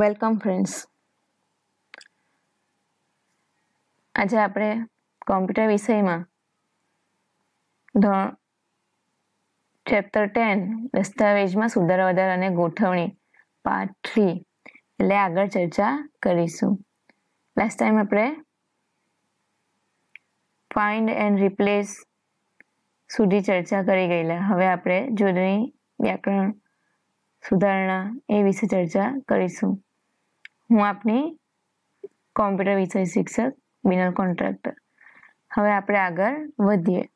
welcome friends આજે આપણે computer વિષયમાં ધોરણ ચેપ્ટર ટેન દસ્તાવેજમાં સુધાર વધાર અને ગોઠવણી પાર્ટ થ્રી એટલે આગળ ચર્ચા કરીશું લાસ્ટ ટાઈમ આપણે ફાઇન્ડ એન્ડ રિપ્લેસ સુધી ચર્ચા કરી ગયેલા હવે આપણે જોડણી વ્યાકરણ સુધારણા એ વિશે ચર્ચા કરીશું હું આપની કોમ્પ્યુટર વિષય શિક્ષક બિનલ કોન્ટ્રાક્ટર હવે આપણે આગળ વધીએ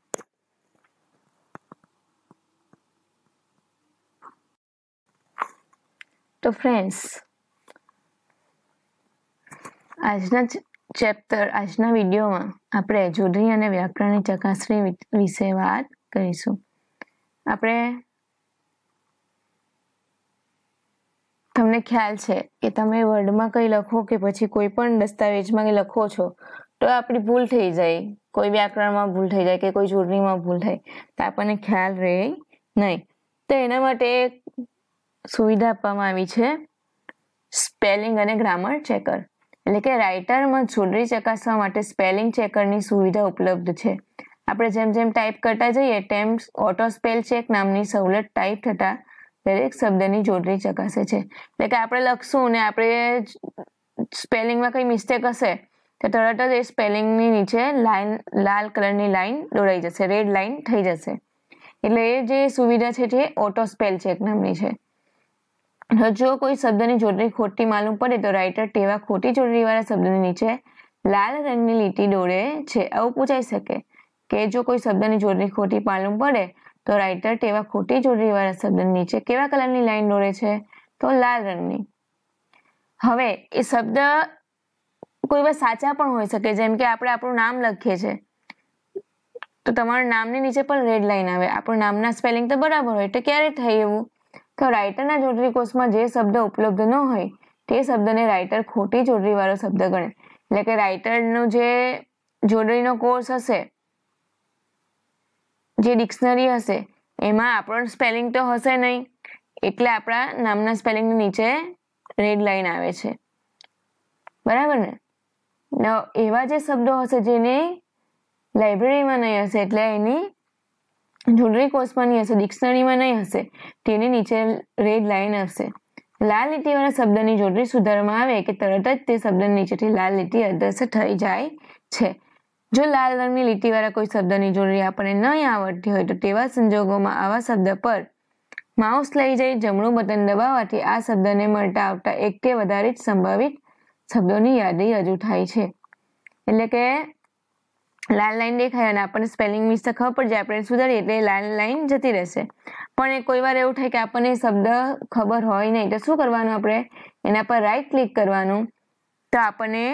તો ફ્રેન્ડ્સ આજના ચેપ્ટર આજના વિડીયોમાં આપણે જોડણી અને વ્યાકરણની ચકાસણી વિશે વાત કરીશું આપણે તમને ખ્યાલ છે કે તમે વર્ડમાં કંઈ લખો કે પછી કોઈ પણ દસ્તાવેજમાં કંઈ લખો છો તો આપણી ભૂલ થઈ જાય કોઈ વ્યાકરણમાં ભૂલ થઈ જાય કે કોઈ જોડણીમાં ભૂલ થાય તો આપણને ખ્યાલ રહે નહીં તો એના માટે સુવિધા આપવામાં આવી છે સ્પેલિંગ અને ગ્રામર ચેકર એટલે કે રાઇટરમાં જોડણી ચકાસવા માટે સ્પેલિંગ ચેકરની સુવિધા ઉપલબ્ધ છે આપણે જેમ જેમ ટાઈપ કરતા જઈએ તેમ ઓટો સ્પેલ ચેક નામની સવલત ટાઈપ થતાં દરેક શબ્દની જોડણી ચકાસે છે એટલે કે આપણે લખશું ને આપણે સ્પેલિંગમાં કંઈ મિસ્ટેક હશે તો તરત જ એ સ્પેલિંગની નીચે લાઇન લાલ કલરની લાઇન દોડાઈ જશે રેડ લાઇન થઈ જશે એટલે એ જે સુવિધા છે તે ઓટો સ્પેલ ચેક નામની છે જો કોઈ શબ્દની જોડણી ખોટી માલુમ પડે તો રાઇટર તેવા ખોટી જોડણીવાળા શબ્દની નીચે લાલ રંગની લીટી દોડે છે આવું પૂછાઈ શકે કે જો કોઈ શબ્દની જોડણી ખોટી માલુમ પડે તો રાઇટર તેવા ખોટી જોડણીવાળા શબ્દ નીચે કેવા કલરની લાઈન દોરે છે તો લાલ રંગની હવે એ શબ્દ કોઈ વાર સાચા પણ હોઈ શકે જેમ કે આપણે આપણું નામ લખીએ છીએ તો તમારા નામની નીચે પણ રેડ લાઈન આવે આપણું નામના સ્પેલિંગ તો બરાબર હોય એટલે ક્યારે થઈ એવું તો રાઇટરના જોડણી કોષમાં જે શબ્દ ઉપલબ્ધ ન હોય તે શબ્દને રાઇટર ખોટી જોડરીવાળો શબ્દ ગણે એટલે કે રાઇટરનું જે જોડરીનો કોર્સ હશે જે ડિક્શનરી હશે એમાં આપણો સ્પેલિંગ તો હશે નહીં એટલે આપણા નામના સ્પેલિંગની નીચે રેડ લાઈન આવે છે બરાબર ને એવા જે શબ્દો હશે જેની લાઇબ્રેરીમાં નહીં હશે એટલે એની જોડરી કોર્સમાં નહીં હશે ડિક્શનરીમાં નહીં હશે તેની નીચે રેડ લાઈન હશે લાલ લીટીવાળા શબ્દની જોડરી સુધારવામાં આવે કે તરત જ તે શબ્દની નીચેથી લાલ લીટી અદ્રશ્ય થઈ જાય છે જો લાલ રંગની લીટીવાળા કોઈ શબ્દની જોડણી આપણને નહીં આવડતી હોય તો તેવા સંજોગોમાં આવા શબ્દ પર માઉસ લઈ જઈ જમણું બટન દબાવવાથી આ શબ્દને મળતા આવતા એક કે વધારે જ સંભવિત શબ્દોની યાદી રજૂ થાય છે એટલે કે લાલ લાઈન દેખાય અને આપણને સ્પેલિંગ તો ખબર પડશે આપણે સુધારીએ એટલે લાલ લાઈન જતી રહેશે પણ એ કોઈ વાર એવું થાય કે આપણને શબ્દ ખબર હોય નહીં તો શું કરવાનું આપણે એના પર રાઈટ ક્લિક કરવાનું તો આપણને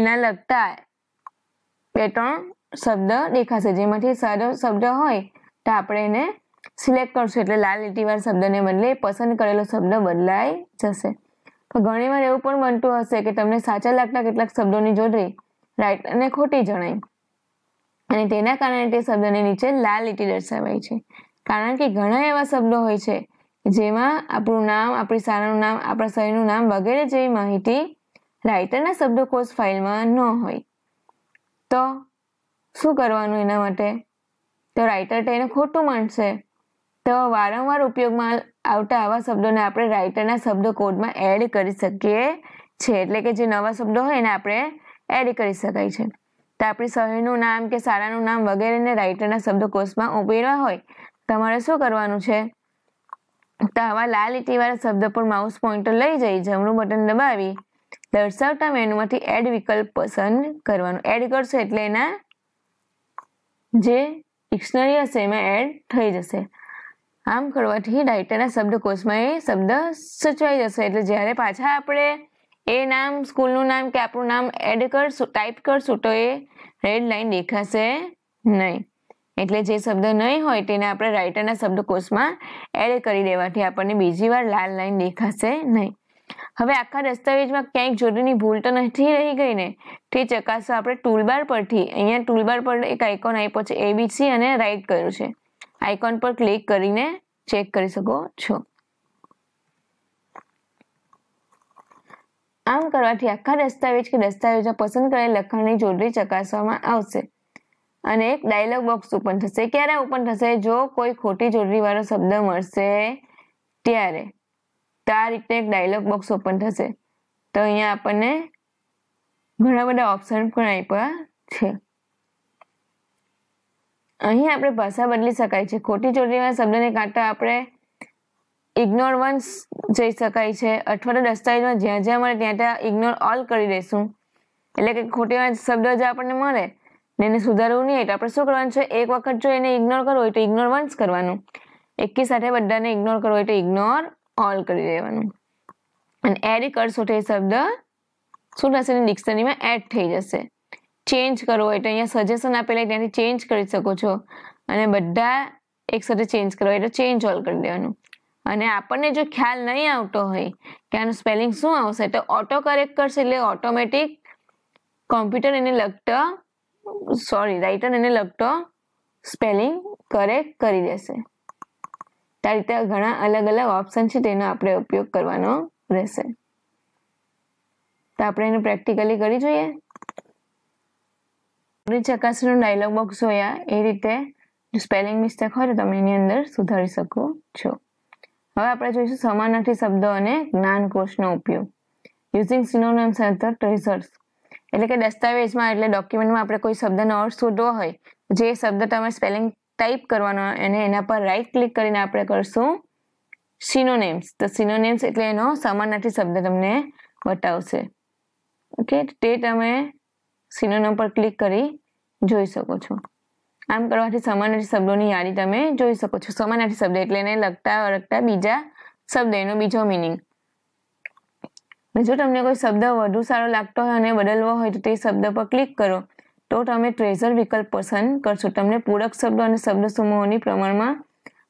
એના લગતા બે ત્રણ શબ્દ દેખાશે જેમાંથી સારો શબ્દ હોય તો આપણે એને સિલેક્ટ કરશું એટલે લાલ લીટીવાળા શબ્દને બદલે પસંદ કરેલો શબ્દ બદલાઈ જશે તો ઘણીવાર એવું પણ બનતું હશે કે તમને સાચા લાગતા કેટલાક શબ્દોની જોડણી રાઈટ અને ખોટી જણાય અને તેના કારણે તે શબ્દની નીચે લાલ લીટી દર્શાવાય છે કારણ કે ઘણા એવા શબ્દો હોય છે જેમાં આપણું નામ આપણી શાળાનું નામ આપણા શહેરનું નામ વગેરે જેવી માહિતી રાઇટરના શબ્દકોશ ફાઇલમાં ન હોય તો શું કરવાનું એના માટે તો રાઇટર તો એને ખોટું માનશે તો વારંવાર ઉપયોગમાં આવતા આવા શબ્દોને આપણે રાઇટરના શબ્દ કોડમાં એડ કરી શકીએ છીએ એટલે કે જે નવા શબ્દો હોય એને આપણે એડ કરી શકાય છે તો આપણી સહીનું નામ કે શાળાનું નામ વગેરેને રાઇટરના શબ્દકોશમાં ઉમેરવા હોય તમારે શું કરવાનું છે તો આવા લાલ લીટીવાળા શબ્દ પર માઉસ પોઇન્ટર લઈ જઈ જમણું બટન દબાવી દર્શાવતા મેનુમાંથી એડ વિકલ્પ પસંદ કરવાનો એડ કરશો એટલે એના જે ડિક્શનરી હશે એમાં એડ થઈ જશે આમ કરવાથી રાઇટરના શબ્દકોશમાં એ શબ્દ સચવાઈ જશે એટલે જ્યારે પાછા આપણે એ નામ સ્કૂલનું નામ કે આપણું નામ એડ કરશું ટાઈપ કરશું તો એ રેડ લાઈન દેખાશે નહીં એટલે જે શબ્દ નહીં હોય તેને આપણે રાઇટરના શબ્દકોશમાં એડ કરી દેવાથી આપણને બીજી વાર લાલ લાઈન દેખાશે નહીં હવે આખા દસ્તાવેજમાં ક્યાંક જરૂરી ભૂલ તો નથી રહી ગઈ ને તે ચકાસવા આપણે ટૂલબાર પરથી અહીંયા ટૂલબાર પર એક આઇકોન આપ્યો છે એબીસી અને રાઈટ કર્યું છે આઇકોન પર ક્લિક કરીને ચેક કરી શકો છો આમ કરવાથી આખા દસ્તાવેજ કે દસ્તાવેજમાં પસંદ કરેલ લખાણની જોડણી ચકાસવામાં આવશે અને એક ડાયલોગ બોક્સ ઓપન થશે ક્યારે ઓપન થશે જો કોઈ ખોટી જોડણીવાળો શબ્દ મળશે ત્યારે તો આ રીતે એક ડાયલોગ બોક્સ ઓપન થશે તો અહીંયા આપણને ઘણા બધા ઓપ્શન પણ આપ્યા છે અહીં આપણે ભાષા બદલી શકાય છે ખોટી ચોરીના શબ્દને કાંટા આપણે ઇગ્નોર વન્સ જઈ શકાય છે અથવા તો દસ્તાવેજમાં જ્યાં જ્યાં મળે ત્યાં ત્યાં ઇગ્નોર ઓલ કરી દઈશું એટલે કે ખોટી શબ્દ જે આપણને મળે ને એને સુધારવું નહીં હોય તો આપણે શું કરવાનું છે એક વખત જો એને ઇગ્નોર કરવો હોય તો ઇગ્નોર વન્સ કરવાનું એકી સાથે બધાને ઇગ્નોર કરવો હોય તો ઇગ્નોર ઓલ કરી દેવાનું અને એડ કરશો એ શબ્દ શું થશે ડિક્શનરીમાં એડ થઈ જશે ચેન્જ કરવો હોય એટલે અહીંયા સજેશન આપેલા ત્યાંથી ચેન્જ કરી શકો છો અને બધા એક સાથે ચેન્જ કરવા એટલે ચેન્જ ઓલ કરી દેવાનું અને આપણને જો ખ્યાલ નહીં આવતો હોય કે આનું સ્પેલિંગ શું આવશે તો ઓટો કરેક્ટ કરશે એટલે ઓટોમેટિક કોમ્પ્યુટર એને લગતો સોરી રાઇટર એને લગતો સ્પેલિંગ કરેક્ટ કરી દેશે આ રીતે ઘણા અલગ અલગ ઓપ્શન છે તેનો આપણે ઉપયોગ કરવાનો રહેશે તો આપણે એને પ્રેક્ટિકલી કરી જોઈએ ચકાસણીનો ડાયલોગ બોક્સ જોયા એ રીતે સ્પેલિંગ મિસ્ટેક હોય તો તમે એની અંદર સુધારી શકો છો હવે આપણે જોઈશું સમાનાર્થી શબ્દો અને જ્ઞાન કોષનો ઉપયોગ યુઝિંગ સિનોનિમ્સ હેન્થર રિસર્ચ એટલે કે દસ્તાવેજમાં એટલે ડોક્યુમેન્ટમાં આપણે કોઈ શબ્દનો અર્થ શોધવો હોય જે શબ્દ તમે સ્પેલિંગ ટાઈપ કરવાનો અને એના પર રાઈટ ક્લિક કરીને આપણે કરશું સિનોનેમ્સ તો સિનોનેમ્સ એટલે એનો સમાનાર્થી શબ્દ તમને બતાવશે ઓકે તે તમે સિનોનેમ પર ક્લિક કરી જોઈ શકો છો આમ કરવાથી સમાનાર્થી શબ્દોની યાદી તમે જોઈ શકો છો સમાનાર્થી શબ્દ એટલે એને લગતા વળગતા બીજા શબ્દ એનો બીજો મિનિંગ જો તમને કોઈ શબ્દ વધુ સારો લાગતો હોય અને બદલવો હોય તો તે શબ્દ પર ક્લિક કરો તો તમે ટ્રેઝર વિકલ્પ પસંદ કરશો તમને પૂરક શબ્દો અને શબ્દ સમૂહોની પ્રમાણમાં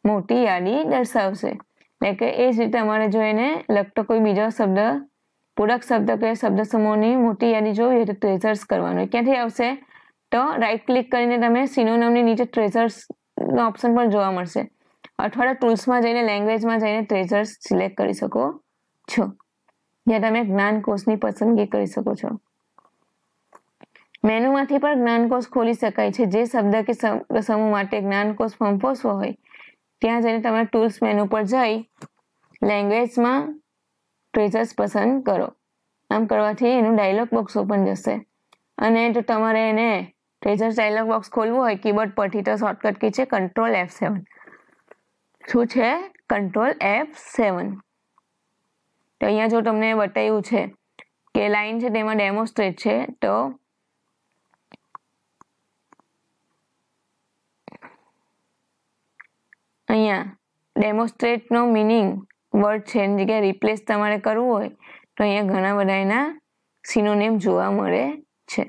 મોટી યાદી દર્શાવશે એટલે કે એ જ રીતે અમારે જોઈને લગતો કોઈ બીજો શબ્દ પૂરક શબ્દ કે શબ્દ સમૂહની મોટી યાદી જોવી તો ટ્રેઝર્સ કરવાનું ક્યાંથી આવશે તો રાઈટ ક્લિક કરીને તમે સિનોનમની નીચે ટ્રેઝર્સનો ઓપ્શન પણ જોવા મળશે અઠવાડિયા ટૂલ્સમાં જઈને લેંગ્વેજમાં જઈને ટ્રેઝર્સ સિલેક્ટ કરી શકો છો જ્યાં તમે જ્ઞાન જ્ઞાનકોષની પસંદગી કરી શકો છો મેનુમાંથી પણ જ્ઞાનકોષ ખોલી શકાય છે જે શબ્દ કે સમૂહ માટે જ્ઞાનકોષ ફોર્મ હોય ત્યાં જઈને તમે ટૂલ્સ મેનુ પર જઈ લેંગ્વેજમાં ટ્રેઝર્સ પસંદ કરો આમ કરવાથી એનું ડાયલોગ બોક્સ ઓપન જશે અને જો તમારે એને ટ્રેઝર્સ ડાયલોગ બોક્સ ખોલવું હોય કીબોર્ડ પરથી તો શોર્ટકટ કી છે કંટ્રોલ એફ સેવન શું છે કંટ્રોલ એફ સેવન તો અહીંયા જો તમને બતાવ્યું છે કે લાઈન છે તેમાં ડેમોસ્ટ્રેટ છે તો અહીંયા ડેમોસ્ટ્રેટનો મિનિંગ વર્ડ છે એની જગ્યાએ રિપ્લેસ તમારે કરવું હોય તો અહીંયા ઘણા બધા એના સિનોનેમ જોવા મળે છે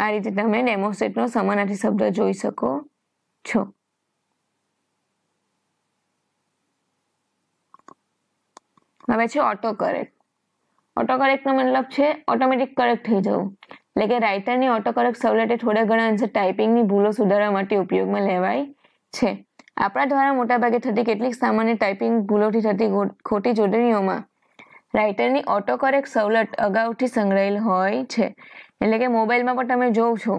આ રીતે તમે ડેમોસ્ટ્રેટનો સમાનાર્થી શબ્દ જોઈ શકો છો હવે છે ઓટો કરેક્ટ ઓટો કરેક્ટનો મતલબ છે ઓટોમેટિક કરેક્ટ થઈ જવું એટલે કે રાઇટરની ઓટો કરેક્ટ સવલતે થોડા ઘણા અંશે ટાઈપિંગની ભૂલો સુધારવા માટે ઉપયોગમાં લેવાય છે આપણા દ્વારા મોટાભાગે થતી કેટલીક સામાન્ય ટાઈપિંગ ભૂલોથી થતી ખોટી જોડણીઓમાં રાઇટરની ઓટો કરેક સવલત અગાઉથી સંગ્રહેલ હોય છે એટલે કે મોબાઈલમાં પણ તમે જોવ છો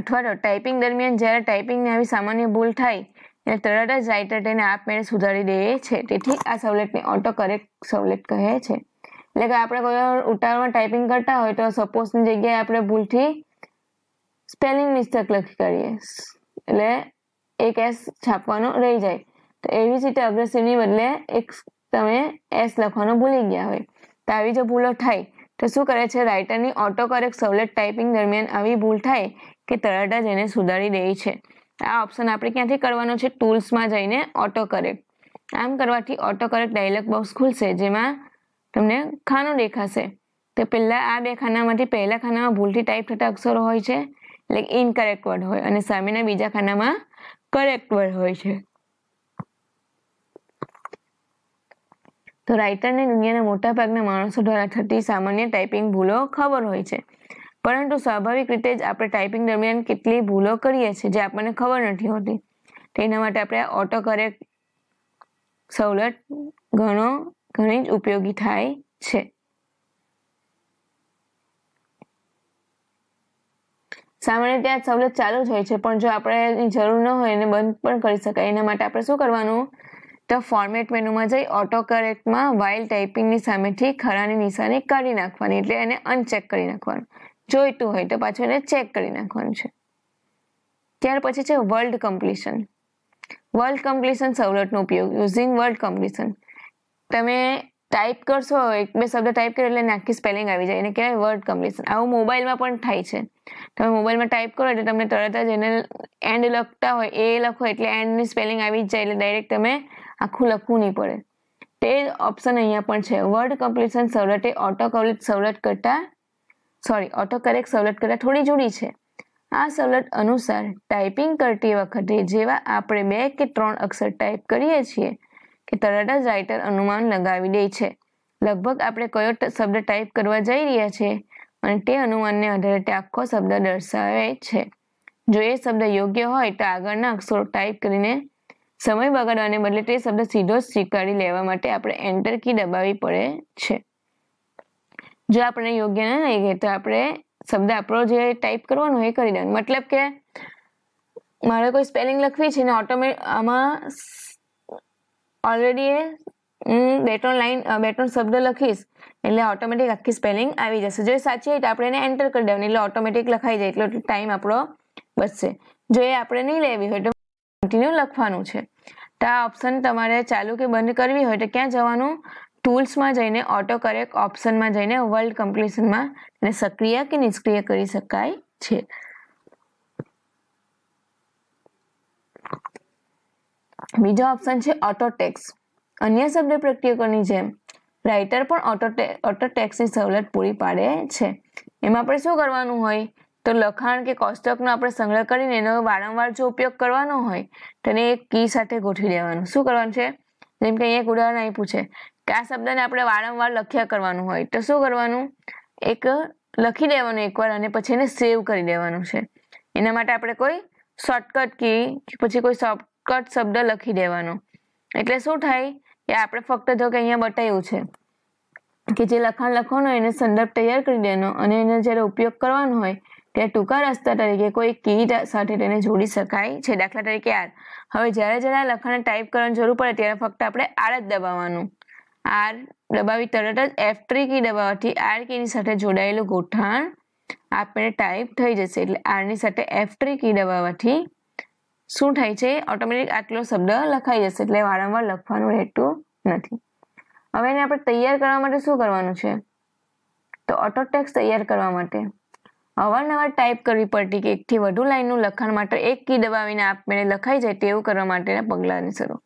અથવા તો ટાઈપિંગ દરમિયાન જ્યારે ટાઈપિંગની આવી સામાન્ય ભૂલ થાય એટલે તરત જ રાઇટર તેને આપમેળે સુધારી દે છે તેથી આ સવલતને ઓટો કરેક સવલત કહે છે એટલે કે આપણે કોઈ ઉતાવળમાં ટાઈપિંગ કરતા હોય તો સપોઝની જગ્યાએ આપણે ભૂલથી સ્પેલિંગ મિસ્ટેક લખી કરીએ એટલે એક એસ છાપવાનો રહી જાય તો એવી જ રીતે અગ્રેસિવની બદલે એક તમે એસ લખવાનું ભૂલી ગયા હોય તો આવી જો ભૂલો થાય તો શું કરે છે રાઇટરની ઓટો કરેક સવલત ટાઈપિંગ દરમિયાન આવી ભૂલ થાય કે તરત જ એને સુધારી દે છે આ ઓપ્શન આપણે ક્યાંથી કરવાનો છે ટૂલ્સમાં જઈને ઓટો કરેક્ટ આમ કરવાથી ઓટો કરેક્ટ ડાયલોગ બોક્સ ખુલશે જેમાં તમને ખાનું દેખાશે તો પહેલાં આ બે ખાનામાંથી પહેલા ખાનામાં ભૂલથી ટાઈપ થતા અક્ષરો હોય છે એટલે ઇનકરેક્ટ વર્ડ હોય અને સામેના બીજા ખાનામાં કરેક્ટ વર્ડ હોય છે તો રાઇટરને દુનિયાના મોટાભાગના માણસો દ્વારા થતી સામાન્ય ટાઈપિંગ ભૂલો ખબર હોય છે પરંતુ સ્વાભાવિક રીતે જ આપણે ટાઈપિંગ દરમિયાન કેટલી ભૂલો કરીએ છીએ જે આપણને ખબર નથી હોતી તેના માટે આપણે ઓટો કરેક્ટ સવલત ઘણો ઘણી જ ઉપયોગી થાય છે સામાન્ય ત્યાં સવલત ચાલુ જ હોય છે પણ જો આપણે એની જરૂર ન હોય એને બંધ પણ કરી શકાય એના માટે આપણે શું કરવાનું તો ફોર્મેટ મેનુમાં જઈ ઓટો કરેક્ટમાં વાઇલ ટાઈપિંગની સામેથી ખરાની નિશાની કાઢી નાખવાની એટલે એને અનચેક કરી નાખવાનું જોઈતું હોય તો પાછું એને ચેક કરી નાખવાનું છે ત્યાર પછી છે વર્લ્ડ કમ્પ્લીશન વર્લ્ડ કમ્પ્લીશન સવલતનો ઉપયોગ યુઝિંગ વર્લ્ડ કમ્પ્લીશન તમે ટાઈપ કરશો એક બે શબ્દ ટાઈપ કરો એટલે આખી સ્પેલિંગ આવી જાય એને કહેવાય વર્ડ કમ્પ્લીશન આવું મોબાઈલમાં પણ થાય છે તમે મોબાઈલમાં ટાઈપ કરો એટલે તમને તરત જ એને એન્ડ લખતા હોય એ લખો એટલે એન્ડની સ્પેલિંગ આવી જ જાય એટલે ડાયરેક્ટ તમે આખું લખવું નહીં પડે તે ઓપ્શન અહીંયા પણ છે વર્ડ કમ્પ્લીશન સવલત એ ઓટો કવલેટ સવલત કરતાં સોરી ઓટો કરેક્ટ સવલત કરતાં થોડી જુદી છે આ સવલત અનુસાર ટાઈપિંગ કરતી વખતે જેવા આપણે બે કે ત્રણ અક્ષર ટાઈપ કરીએ છીએ કે તરત જ રાઇટર અનુમાન લગાવી દે છે લગભગ આપણે કયો શબ્દ ટાઈપ કરવા જઈ રહ્યા છીએ અને તે અનુમાનને આધારે તે આખો શબ્દ દર્શાવે છે જો એ શબ્દ યોગ્ય હોય તો આગળના અક્ષરો ટાઈપ કરીને સમય બગાડવાને બદલે તે શબ્દ સીધો સ્વીકારી લેવા માટે આપણે એન્ટર કી દબાવી પડે છે જો આપણે યોગ્ય ન લાગે તો આપણે શબ્દ આપણો જે ટાઈપ કરવાનો એ કરી દેવાનો મતલબ કે મારે કોઈ સ્પેલિંગ લખવી છે ને ઓટોમેટ આમાં ઓલરેડી એ બે ત્રણ લાઈન બે ત્રણ શબ્દ લખીશ એટલે ઓટોમેટિક આખી સ્પેલિંગ આવી જશે જો સાચી હોય તો આપણે એને એન્ટર કરી દેવાની એટલે ઓટોમેટિક લખાઈ જાય એટલો ટાઈમ આપણો બચશે જો એ આપણે નહીં લેવી હોય તો કન્ટિન્યુ લખવાનું છે તો આ ઓપ્શન તમારે ચાલુ કે બંધ કરવી હોય તો ક્યાં જવાનું ટૂલ્સમાં જઈને ઓટો કરેક્ટ ઓપ્શનમાં જઈને વર્લ્ડ કમ્પ્લિશનમાં એને સક્રિય કે નિષ્ક્રિય કરી શકાય છે બીજો ઓપ્શન છે ઓટોટેક્સ અન્ય શબ્દ પ્રક્રિયકોની જેમ રાઇટર પણ ઓટો ઓટો ટેક્સની સવલત પૂરી પાડે છે એમાં આપણે શું કરવાનું હોય તો લખાણ કે કોષ્ટકનો આપણે સંગ્રહ કરીને એનો વારંવાર જો ઉપયોગ કરવાનો હોય તો એને એક કી સાથે ગોઠવી દેવાનું શું કરવાનું છે જેમ કે અહીંયા એક ઉદાહરણ આપ્યું છે કે આ શબ્દને આપણે વારંવાર લખ્યા કરવાનું હોય તો શું કરવાનું એક લખી દેવાનું એકવાર અને પછી એને સેવ કરી દેવાનું છે એના માટે આપણે કોઈ શોર્ટકટ કી કે પછી કોઈ કટ શબ્દ લખી દેવાનો એટલે શું થાય કે આપણે ફક્ત જો કે અહીંયા બતાવ્યું છે કે જે લખાણ લખવાનો એને સંદર્ભ તૈયાર કરી દેવાનો અને એનો જ્યારે ઉપયોગ કરવાનો હોય ત્યારે ટૂંકા રસ્તા તરીકે કોઈ કી સાથે તેને જોડી શકાય છે દાખલા તરીકે આર હવે જ્યારે જ્યારે આ લખાણ ટાઈપ કરવાની જરૂર પડે ત્યારે ફક્ત આપણે આર જ દબાવવાનું આર દબાવી તરત જ એફ થ્રી કી દબાવવાથી આર કીની સાથે જોડાયેલું ગોઠાણ આપણે ટાઈપ થઈ જશે એટલે આરની સાથે એફ થ્રી કી દબાવવાથી શું થાય છે ઓટોમેટિક આટલો શબ્દ લખાઈ જશે એટલે વારંવાર લખવાનું રહેતું નથી હવે એને આપણે તૈયાર કરવા માટે શું કરવાનું છે તો ઓટો ટેક્સ તૈયાર કરવા માટે અવારનવાર ટાઈપ કરવી પડતી કે એકથી વધુ લાઈનનું લખાણ માટે એક કી દબાવીને આપમેળે લખાઈ જાય તેવું કરવા માટેના પગલાંની શરૂ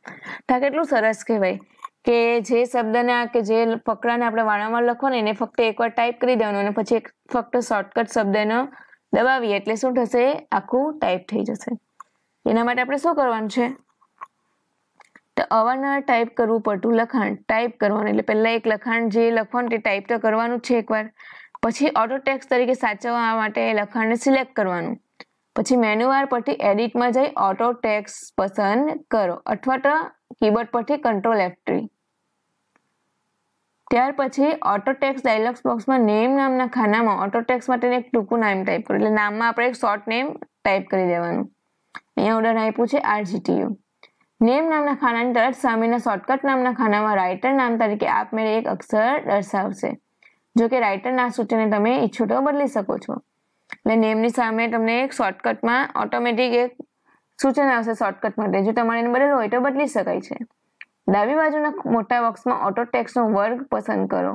તો કેટલું સરસ કહેવાય કે જે શબ્દને આ કે જે ફકરાને આપણે વારંવાર લખો એને ફક્ત એકવાર ટાઈપ કરી દેવાનું અને પછી એક ફક્ત શોર્ટકટ શબ્દનો દબાવીએ એટલે શું થશે આખું ટાઈપ થઈ જશે એના માટે આપણે શું કરવાનું છે તો અવારનવાર ટાઈપ કરવું પડતું લખાણ ટાઈપ કરવાનું એટલે પહેલાં એક લખાણ જે લખવાનું તે ટાઈપ તો કરવાનું છે એકવાર પછી ઓટો ટેક્સ તરીકે સાચવવા માટે લખાણને સિલેક્ટ કરવાનું પછી મેન્યુઆર પરથી એડિટમાં જઈ ઓટો ટેક્સ પસંદ કરો અથવા તો કીબોર્ડ પરથી કંટ્રોલ એફ ટ્રી ત્યાર પછી ઓટો ટેક્સ ડાયલોગ્સ બોક્સમાં નેમ નામના ખાનામાં ઓટો ટેક્સ માટેનું એક ટૂંકું નામ ટાઈપ કરો એટલે નામમાં આપણે એક શોર્ટ નેમ ટાઈપ કરી દેવાનું અહીંયા ઓર્ડર આપ્યું છે આરજીટીયુ નેમ નામના ખાનાની તરત સામેના શોર્ટકટ નામના ખાનામાં રાઇટર નામ તરીકે આપમેળે એક અક્ષર દર્શાવશે જો કે રાઇટરના સૂચને તમે ઈચ્છો તો બદલી શકો છો એટલે નેમની સામે તમને એક શોર્ટકટમાં ઓટોમેટિક એક સૂચન આવશે શોર્ટકટ માટે જો તમારે એને બદલવું હોય તો બદલી શકાય છે ડાબી બાજુના મોટા બોક્સમાં ઓટો ટેક્સનો વર્ગ પસંદ કરો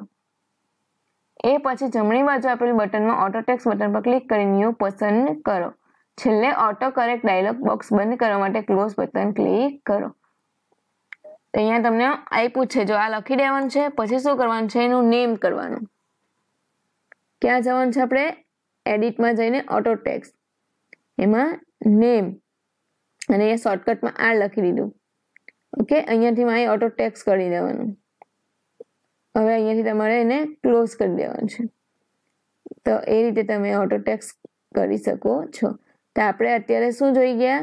એ પછી જમણી બાજુ આપેલ બટનમાં ઓટો ટેક્સ બટન પર ક્લિક કરી ન્યૂ પસંદ કરો છેલ્લે ઓટો કરેક્ટ ડાયલોગ બોક્સ બંધ કરવા માટે ક્લોઝ બટન ક્લિક કરો અહીંયા તમને આપ્યું છે જો આ લખી દેવાનું છે પછી શું કરવાનું છે એનું નેમ કરવાનું ક્યાં જવાનું છે આપણે એડિટમાં જઈને ઓટો ટેક્સ એમાં નેમ અને એ શોર્ટકટમાં આ લખી દીધું ઓકે અહીંયાથી મારે ઓટો ટેક્સ કરી દેવાનું હવે અહીંયાથી તમારે એને ક્લોઝ કરી દેવાનું છે તો એ રીતે તમે ઓટો ટેક્સ કરી શકો છો તો આપણે અત્યારે શું જોઈ ગયા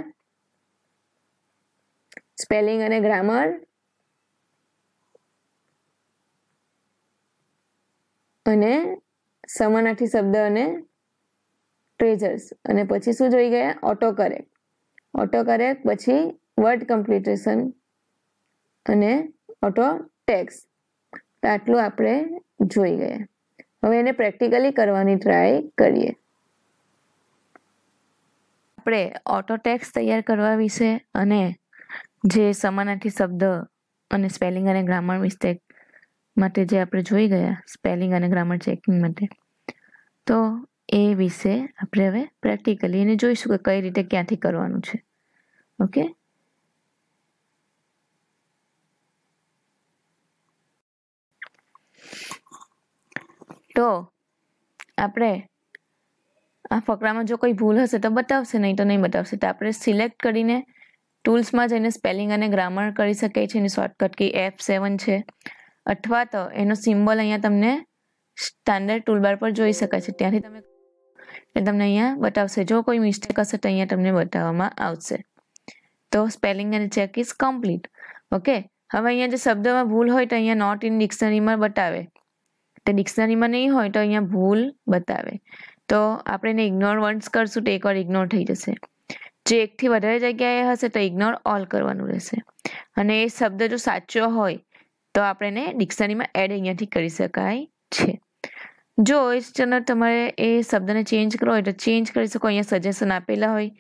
સ્પેલિંગ અને ગ્રામર અને સમાનાર્થી શબ્દ અને ટ્રેઝર્સ અને પછી શું જોઈ ગયા ઓટો કરેક્ટ ઓટો કરેક્ટ પછી વર્ડ કમ્પ્લીટેશન અને ઓટો ટેક્સ આટલું આપણે જોઈ ગયા હવે એને પ્રેક્ટિકલી કરવાની ટ્રાય કરીએ આપણે ઓટો ટેક્સ તૈયાર કરવા વિશે અને જે સમાનાર્થી શબ્દ અને સ્પેલિંગ અને ગ્રામર મિસ્ટેક માટે જે આપણે જોઈ ગયા સ્પેલિંગ અને ગ્રામર ચેકિંગ માટે તો એ વિશે આપણે હવે પ્રેક્ટિકલી એને જોઈશું કે કઈ રીતે ક્યાંથી કરવાનું છે ઓકે તો આપણે આ ફકરામાં જો કોઈ ભૂલ હશે તો બતાવશે નહીં તો નહીં બતાવશે તો આપણે સિલેક્ટ કરીને ટૂલ્સમાં જઈને સ્પેલિંગ અને ગ્રામર કરી શકીએ છીએ એની શોર્ટકટ કી એફ સેવન છે અથવા તો એનો સિમ્બોલ અહીંયા તમને સ્ટાન્ડર્ડ ટૂલબાર પર જોઈ શકાય છે ત્યાંથી તમે એ તમને અહીંયા બતાવશે જો કોઈ મિસ્ટેક હશે તો અહીંયા તમને બતાવવામાં આવશે તો સ્પેલિંગ અને ચેક ઇઝ કમ્પ્લીટ ઓકે હવે અહીંયા જે શબ્દમાં ભૂલ હોય તો અહીંયા નોટ ઇન ડિક્શનરીમાં બતાવે તે ડિક્શનરીમાં નહીં હોય તો અહીંયા ભૂલ બતાવે તો આપણે એને ઇગ્નોર વન્સ કરશું તો એકવાર ઇગ્નોર થઈ જશે જે એકથી વધારે જગ્યાએ હશે તો ઇગ્નોર ઓલ કરવાનું રહેશે અને એ શબ્દ જો સાચો હોય તો આપણે એને ડિક્શનરીમાં એડ અહીંયાથી કરી શકાય છે જો એ ચેનલ તમારે એ શબ્દને ચેન્જ કરવો હોય તો ચેન્જ કરી શકો અહીંયા સજેશન આપેલા હોય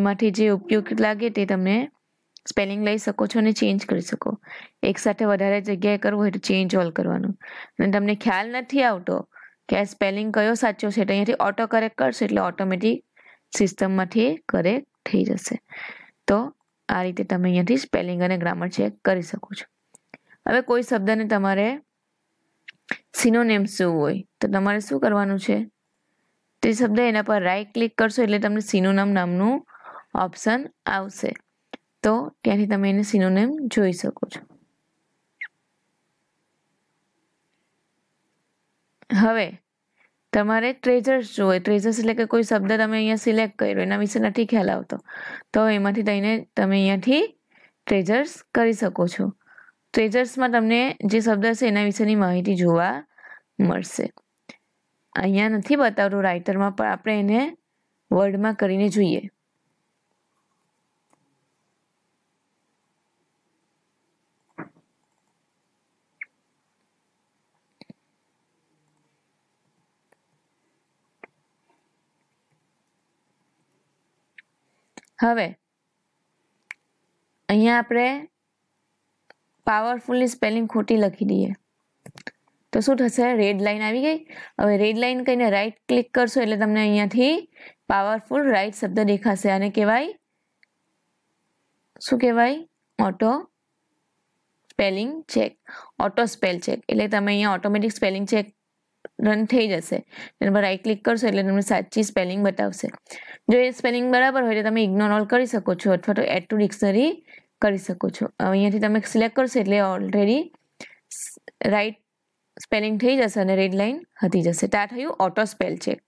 એમાંથી જે ઉપયોગ લાગે તે તમને સ્પેલિંગ લઈ શકો છો અને ચેન્જ કરી શકો એકસાથે વધારે જગ્યાએ કરવું હોય તો ચેન્જ ઓલ કરવાનું અને તમને ખ્યાલ નથી આવતો કે આ સ્પેલિંગ કયો સાચો છે એટલે અહીંયાથી ઓટો કરેક્ટ કરશે એટલે ઓટોમેટિક સિસ્ટમમાંથી કરેક્ટ થઈ જશે તો આ રીતે તમે અહીંયાથી સ્પેલિંગ અને ગ્રામર ચેક કરી શકો છો હવે કોઈ શબ્દને તમારે સિનોનેમ શું હોય તો તમારે શું કરવાનું છે તે શબ્દ એના પર રાઈટ ક્લિક કરશો એટલે તમને સિનોનમ નામનું ઓપ્શન આવશે તો ત્યાંથી તમે એને સિનોનેમ જોઈ શકો છો હવે તમારે ટ્રેઝર્સ જોવે ટ્રેઝર્સ એટલે કે કોઈ શબ્દ તમે અહીંયા સિલેક્ટ કર્યો એના વિશે નથી ખ્યાલ આવતો તો એમાંથી થઈને તમે અહીંયાથી ટ્રેઝર્સ કરી શકો છો ટ્રેઝર્સમાં તમને જે શબ્દ છે એના વિશેની માહિતી જોવા મળશે અહીંયા નથી બતાવતું રાઇટરમાં પણ આપણે એને વર્ડમાં કરીને જોઈએ હવે અહીંયા આપણે પાવરફુલલી સ્પેલિંગ ખોટી લખી દીધી તો શું થશે રેડ લાઈન આવી ગઈ હવે રેડ લાઈન કઈને રાઈટ ક્લિક કરશો એટલે તમને અહીંયાથી પાવરફુલ રાઈટ શબ્દ દેખાશે અને કહેવાય શું કહેવાય auto spelling check auto spell check એટલે તમે અહીંયા ઓટોમેટિક સ્પેલિંગ ચેક રન થઈ જશે એના પર રાઈટ ક્લિક કરશો એટલે તમને સાચી સ્પેલિંગ બતાવશે જો એ સ્પેલિંગ બરાબર હોય તો તમે ઇગ્નોર ઓલ કરી શકો છો અથવા તો એડ ટુ ડિક્શનરી કરી શકો છો અહીંયાથી તમે સિલેક્ટ કરશો એટલે ઓલરેડી રાઈટ સ્પેલિંગ થઈ જશે અને રેડ લાઇન હતી જશે તો આ થયું ઓટો સ્પેલ ચેક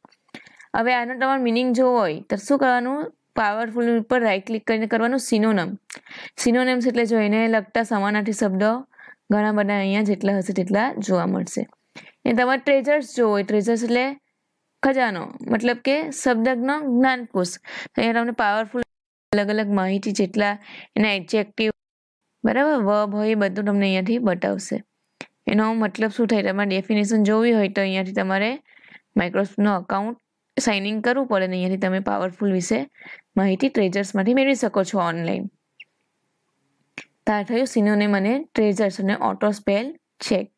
હવે આનો તમારો મિનિંગ જોવો હોય તો શું કરવાનું પાવરફુલ ઉપર રાઈટ ક્લિક કરીને કરવાનું સિનોનમ સિનોનમ્સ એટલે જો એને લગતા સમાનાર્થી શબ્દો ઘણા બધા અહીંયા જેટલા હશે તેટલા જોવા મળશે એ તમારે ટ્રેઝર્સ જોવો હોય ટ્રેઝર્સ એટલે ખજાનો મતલબ કે શબ્દજ્ઞ જ્ઞાનકોશ અહીંયા તમને પાવરફુલ અલગ અલગ માહિતી જેટલા એના એડજેક્ટિવ બરાબર વર્બ હોય એ બધું તમને અહીંયાથી બતાવશે એનો મતલબ શું થાય તમારે ડેફિનેશન જોવી હોય તો અહીંયાથી તમારે માઇક્રોસોફ્ટનો અકાઉન્ટ સાઇનિંગ કરવું પડે ને અહીંયાથી તમે પાવરફુલ વિશે માહિતી ટ્રેઝર્સમાંથી મેળવી શકો છો ઓનલાઈન તાર થયું સિનોને મને ટ્રેઝર્સ અને ઓટો સ્પેલ ચેક